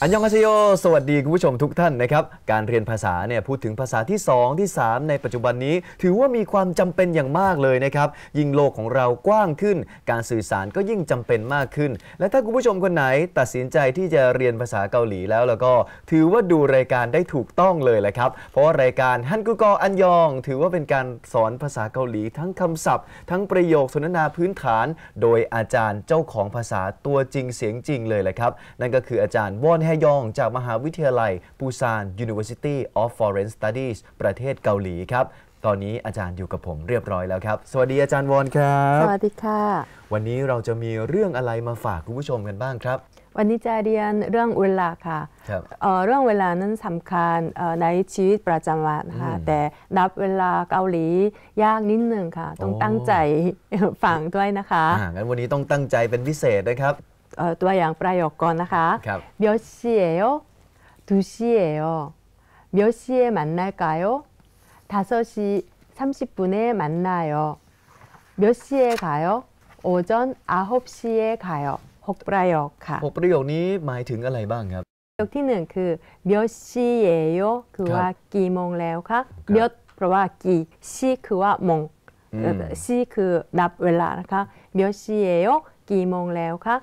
อันยองอาเซโย สวัสดีคุณผู้ชมทุกท่านนะครับ การเรียนภาษาเนี่ย พูดถึงภาษาที่2ที่3 ในปัจจุบันนี้ ถือว่ามีความจำเป็นอย่างมากเลยนะครับ ยิ่งโลกของเรากว้างขึ้น การสื่อสารก็ยิ่งจำเป็นมากขึ้น และถ้าคุณผู้ชมคนไหน ตัดสินใจที่จะเรียนภาษาเกาหลีแล้ว แล้วก็ ถือว่าดูรายการได้ถูกต้องเลยแหละครับ เพราะว่ารายการฮันกุกออันยอง ถือว่าเป็นการสอนภาษาเกาหลีทั้งคำศัพท์ ทั้งประโยคสนทนาพื้นฐาน โดยอาจารย์เจ้าของภาษาตัวจริงเสียงจริงเลยแหละครับ นั่นก็คืออาจารย์วอนฮยองจากมหาวิทยาลัย ปูซาน University of Foreign Studies ประเทศเกาหลีครับ ตอนนี้อาจารย์อยู่กับผมเรียบร้อยแล้วครับ สวัสดีอาจารย์วอนครับ สวัสดีค่ะ วันนี้เราจะมีเรื่องอะไรมาฝากคุณผู้ชมกันบ้างครับ วันนี้จะเรียนเรื่องเวลาค่ะครับเเรื่องเวลานั้นสำคัญในชีวิตประจำวันค่ะแต่นับเวลาเกาหลียากนิดหนึ่งค่ะ ต้องตั้งใจฟังด้วยนะคะอ่างั้นวันนี้ต้องตั้งใจเป็นพิเศษนะครับ 어, 또한 양프라였거나 이몇시에요두시에요몇 시에 만날까요? 다섯시 30분에 만나요. 몇 시에 가요? 오전 9시에 가요. 혹브라요카. 혹브라요니 말ถึง อะไรบ้าง몇시에요 그 그와 끼몽 레오카. 몇브พรา시 그와 몽. 음. 시 그, 납, 웰라. 몇시에요끼몽 레오카.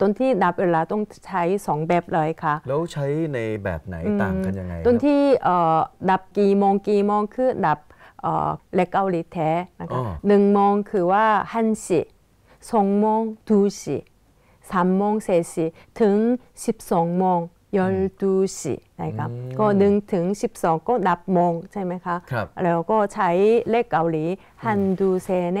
ต้นที่ดับเวลาต้องใช้2แบบเลยค่ะ แล้วใช้ในแบบไหนต่างกันยังไงต้นที่ดับกี่โมงกี่โมงคือดับเล็กเกาหลีแท้นะคะหนึ่งโมงคือว่าหันสิสองโมงดูสิสามโมงเสสิถึงสิบสองโมงยอลดูสินะครับก็หนึ่งถึงสิบสองก็นับโมงใช่ไหมคะแล้วก็ใช้เลขเกาหลีหันดูเซเน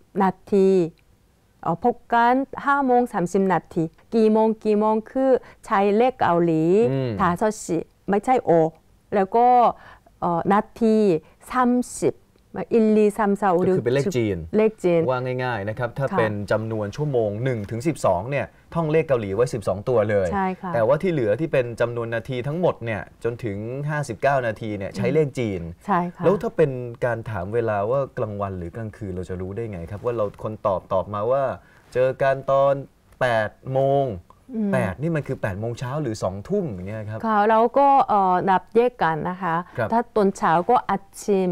나티, 어, 폭간, 하몽 삼십 나티, 끼몽 끼몽 그차일렉 아울리 음. 다섯 시, 마이 차이 오, 그리고 어, 나티 삼십. มาอินลีซัมซาอุคือเป็นเลขจีน เลขจีนว่า ง่ายๆนะครับ ถ้าเป็นจำนวนชั่วโมง1ถึงสิเนี่ย ท่องเลขเกาหลีไว้ 12 ตัวเลยใช่ค่ะแต่ว่าที่เหลือที่เป็นจำนวนนาทีทั้งหมดเนี่ยจนถึง 59 นาทีเนี่ยใช้เลขจีนใช่ค่ะแล้วถ้าเป็นการถามเวลาว่ากลางวันหรือกลางคืนเราจะรู้ได้ไงครับ ว่าเราคนตอบตอบมาว่า เจอการตอน8โมงแปดนี่มันคือ8ปดโมงเช้าหรือ2องทุ่มอย่างเงี้ยครับ ค่ะเราก็นับแยกกันนะคะ ถ้าตอนเช้าก็อัดชิม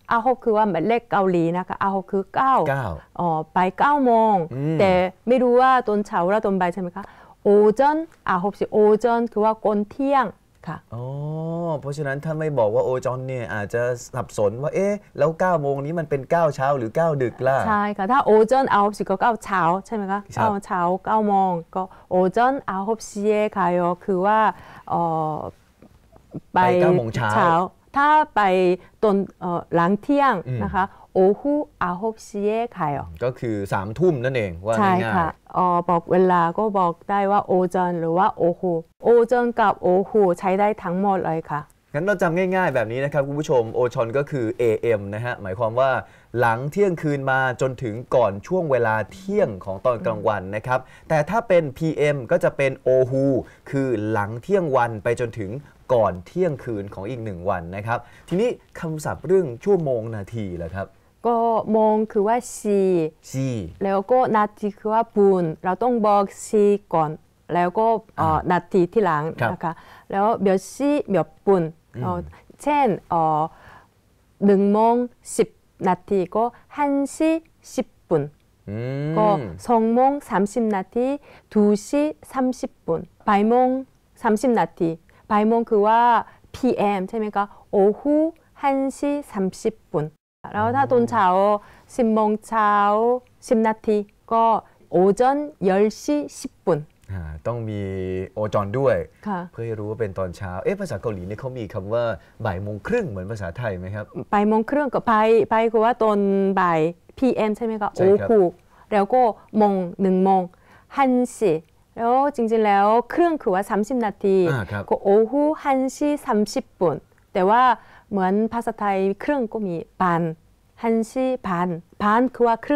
อาหกคือว่าเลขเกาหลีนะคะอาหกคือเก้าอ๋อไปเก้าโมงแต่ไม่รู้ว่าตอนเช้าหรือตอนบ่ายใช่ไหมคะโอจอนอาหกสิโอจอนคือว่ากอนเที่ยงค่ะอ๋อเพราะฉะนั้นถ้าไม่บอกว่าโอจอนเนี่ยอาจจะสับสนว่าเอ๊ะแล้ว9ก้าโมงนี้มันเป็น9ก้าเช้าหรือ9ก้าดึกล่ะใช่ค่ะถ้าโอจอนอาหกสิก็เก้าเช้าใช่ไหมคะเก้าเช้าเก้าโมงก็โอจอนอาหกสิเอค่ะคือว่าเออไปเก้าโมงเช้าถ้าไปตอนหลังเที่ยงนะคะโอหูอาฮบซีเย่อก็คือสามทุ่มนั่นเองว่า่ายค่ะออบอกเวลาก็บอกได้ว่า โอจนหรือว่า โอหูโอจนกับ โอหูใช้ได้ทั้งหมดเลยค่ะงั้นเราจำง่ายๆแบบนี้นะครับคุณผู้ชมโอชอนก็คือ AM นะฮะหมายความว่าหลังเที่ยงคืนมาจนถึงก่อนช่วงเวลาเที่ยงของตอนกลางวันนะครับแต่ถ้าเป็น PM ก็จะเป็นโอฮูคือหลังเที่ยงวันไปจนถึงก่อนเที่ยงคืนของอีกหนึ่งวันนะครับทีนี้คำศัพท์เรื่องชั่วโมงนาทีแหละครับก็โมงคือว่าซีซีแล้วก็นาทีคือว่าปูนเราต้องบอกซีก่อนแล้วก็นาทีที่หลังนะคะแล้วเบียวซีเบียวปน 어, 음. 어, 첸, 어, 능몽 10 나티이고 1시 10분. 음. 어, 성몽 30 나티, 2시 30분. 발몽 30 나티. 발몽 그와 PM 재미가 오후 1시 30분. 라오타돈 음. 차오, 신몽 차오, 심나티 거 오전 10시 10분. ต้องมีโอจอนด้วย เพื่อให้รู้ว่าเป็นตอนเช้า เอ๊ะภาษาเกาหลีเนี่ยเขามีคำว่าบ่ายโมงครึ่งเหมือนภาษาไทยไหมครับบ่ายโมงครึ่งก็ไปไปคือว่าตอนบ่าย PM ใช่ไหมครับโอ้คูแล้วก็มงหนึ่งมงฮันสิแล้วจริงๆแล้วเครื่องคือว่า 30 นาทีก็โอฮูฮันมีิบปุ่น แต่ว่าเหมือนภาษาไทยเครื่องก็มีปัน한시반반그와크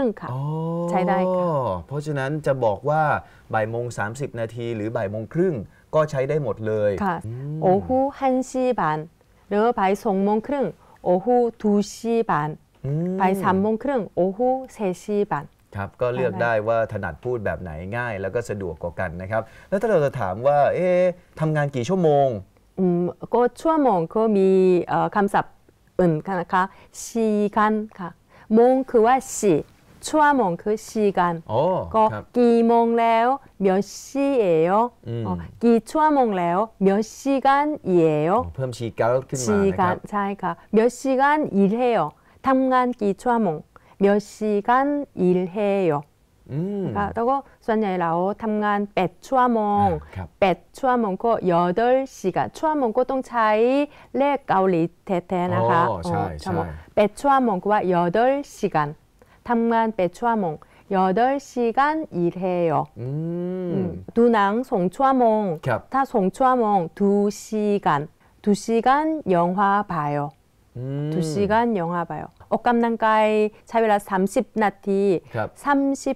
ได้ค่ะเพราะฉะนั้นจะบอกว่าบ่ายโมงิบนาทีหรือบ่ายโมงครึ่งก็ใช้ได้หมดเลยค่ะโอ้시반หรือบ่ายงโมงครึ่งโอห오후สี่บ่ายมโมงครึ่งโอหี่บานครับก็เลือกได้ว่าถนัดพูดแบบไหนง่ายแล้วก็สะดวกกว่ากันนะครับแล้วถ้าเราจะถามว่าเอ๊ะทำงานกี่ชั่วโมงอืมก็ชั่วโมงก็มีคำศัพท์ 은, 가, 시간, 가. 몽크와 시, 추와 몽크 그 시간. 어, 거, 기몽래요 몇 시예요? 어, 음. 어, 기추와 몽래요 몇 시간이에요? 어, 그럼 시간 시간, 자이가 몇 시간 일해요? 탐간 기추와 몽몇 시간 일해요? ค่ะแล้วก็ส่วนใหญ่เราทำงาน8ชั่วโมง8 ชั่วโมงก็8시간ชั่วโมงก็ต้องใช้เลขเกาหลีแท้ๆนะคะใช่ใช่8ชั่วโมงก็ว่า8시간ทำงาน 8ชั่วโมง 8시간 일해요. 음. 누낭 송추아몽, 다 송추아몽 2시간, 2시간 영화 봐요. 음. 2시간 영화 봐요. 옥감난가이 차비라 30나티, 30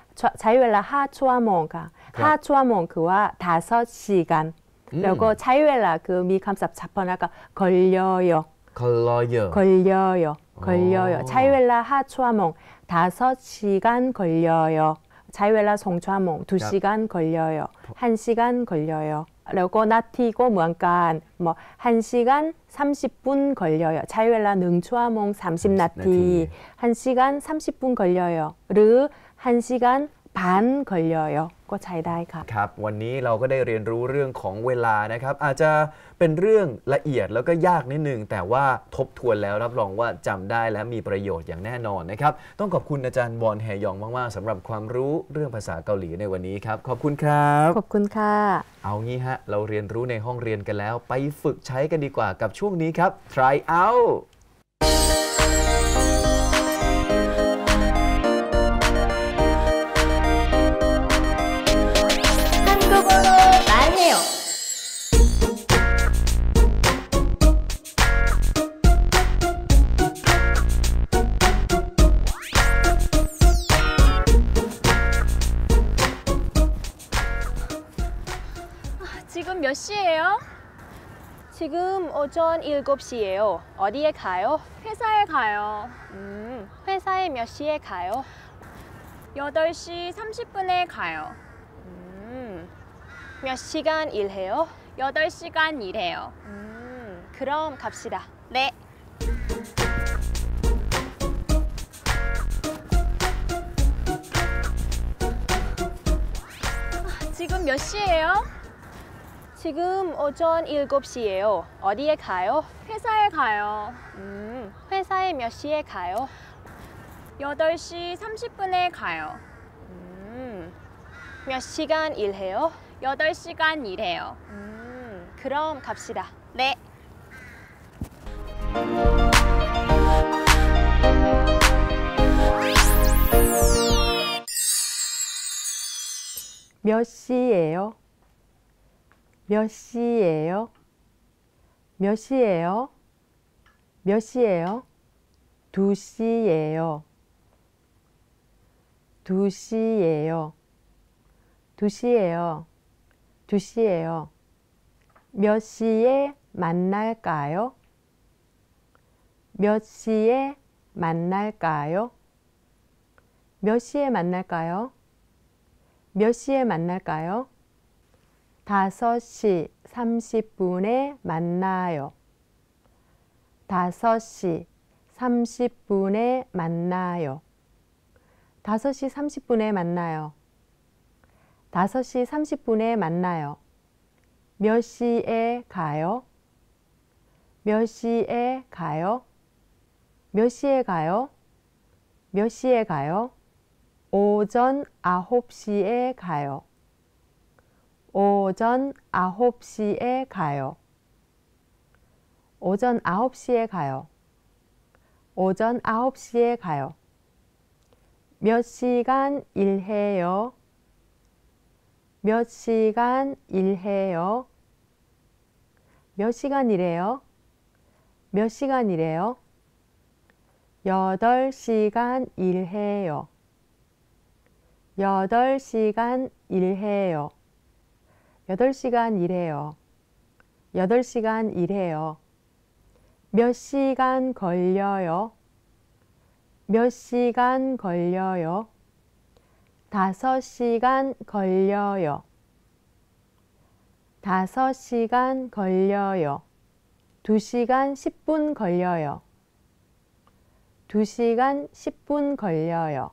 자유엘라 하초아몽가 하초아몽 그와 다섯 시간 음. 그리고 자유엘라 그 미감삽 자판화가 걸려요. 걸려요. 걸려요. 걸려요. 아. 자유엘라 하초아몽 다섯 시간 걸려요. 자유엘라 송초아몽 두 시간 걸려요. 한 시간 걸려요. 그리고 나티고 무안간 뭐한 시간 삼십 분 걸려요. 자유엘라 능초아몽 삼십 나티 한 시간 삼십 분 걸려요. 르1시간반걸려요ก็ใช้ได้ครับครับวันนี้เราก็ได้เรียนรู้เรื่องของเวลานะครับอาจจะเป็นเรื่องละเอียดแล้วก็ยากนิดนึงแต่ว่าทบทวนแล้วรับรองว่าจำได้และมีประโยชน์อย่างแน่นอนนะครับต้องขอบคุณอาจารย์บอลแฮยองมากๆสำหรับความรู้เรื่องภาษาเกาหลีในวันนี้ครับขอบคุณครับขอบคุณค่ะเอางี้ฮะเราเรียนรู้ในห้องเรียนกันแล้วไปฝึกใช้กันดีกว่ากับช่วงนี้ครับ try out 지금 몇 시예요? 지금 오전 7시예요. 어디에 가요? 회사에 가요. 음, 회사에 몇 시에 가요? 8시 30분에 가요. 음, 몇 시간 일해요? 8시간 일해요. 음, 그럼 갑시다. 네. 아, 지금 몇 시예요? 지금 오전 7시예요. 어디에 가요? 회사에 가요. 음, 회사에 몇 시에 가요? 8시 30분에 가요. 음, 몇 시간 일해요? 8시간 일해요. 음, 그럼 갑시다. 네. 몇 시예요? 몇 시예요? 몇 시예요? 몇 시예요? 2시예요. 2시예요. 2시예요. 2시예요. 몇 시에 만날까요? 몇 시에 만날까요? 몇 시에 만날까요? 몇 시에 만날까요? 다섯 시 삼십 분에 만나요. 다시 삼십 분에 만나요. 다시 삼십 분에 만나요. 다시 삼십 분에 만나요. 몇 시에 가요? 몇 시에 가요? 몇 시에 가요? 몇 시에 가요? 오전 아홉 시에 가요. 오전 9시에 가요. 오전 9시에 가요. 오전 9시에 가요. 몇 시간 일해요? 몇 시간 일해요? 몇 시간 일해요? 몇 시간 일해요? 8시간 일해요. 8시간 일해요. 8시간 일해요. 8시간 일해요. 몇 시간 걸려요? 몇 시간 걸려요? 다 시간 걸려요. 다 시간 걸려요. 두 시간 10분 걸려요. 두 시간 10분 걸려요.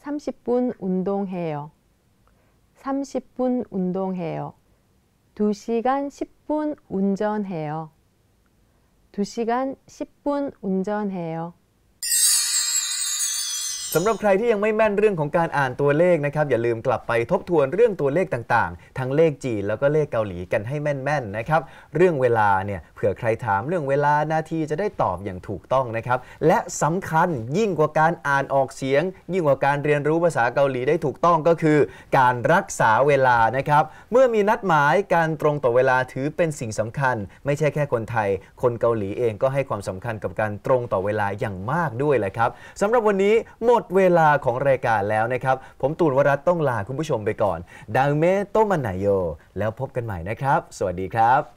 30분 운동해요. 30분 운동해요. 2시간 10분 운전해요. 2시간 10분 운전해요. สำหรับใครที่ยังไม่แม่นเรื่องของการอ่านตัวเลขนะครับ อย่าลืมกลับไปทบทวนเรื่องตัวเลขต่างๆ ทั้งเลขจีนแล้วก็เลขเกาหลีกันให้แม่นๆนะครับเรื่องเวลาเนี่ยเผื่อใครถามเรื่องเวลานาทีจะได้ตอบอย่างถูกต้องนะครับ และสำคัญยิ่งกว่าการอ่านออกเสียง ยิ่งกว่าการเรียนรู้ภาษาเกาหลีได้ถูกต้องก็คือ การรักษาเวลานะครับเมื่อมีนัดหมายการตรงต่อเวลาถือเป็นสิ่งสำคัญ ไม่ใช่แค่คนไทย คนเกาหลีเองก็ให้ความสำคัญกับการตรงต่อเวลาอย่างมากด้วยแหละครับสำหรับวันนี้หมดเวลาของรายการแล้วนะครับ ผมตูนวรัตต้องลาคุณผู้ชมไปก่อน ดังเมโตมันนายโย แล้วพบกันใหม่นะครับ สวัสดีครับ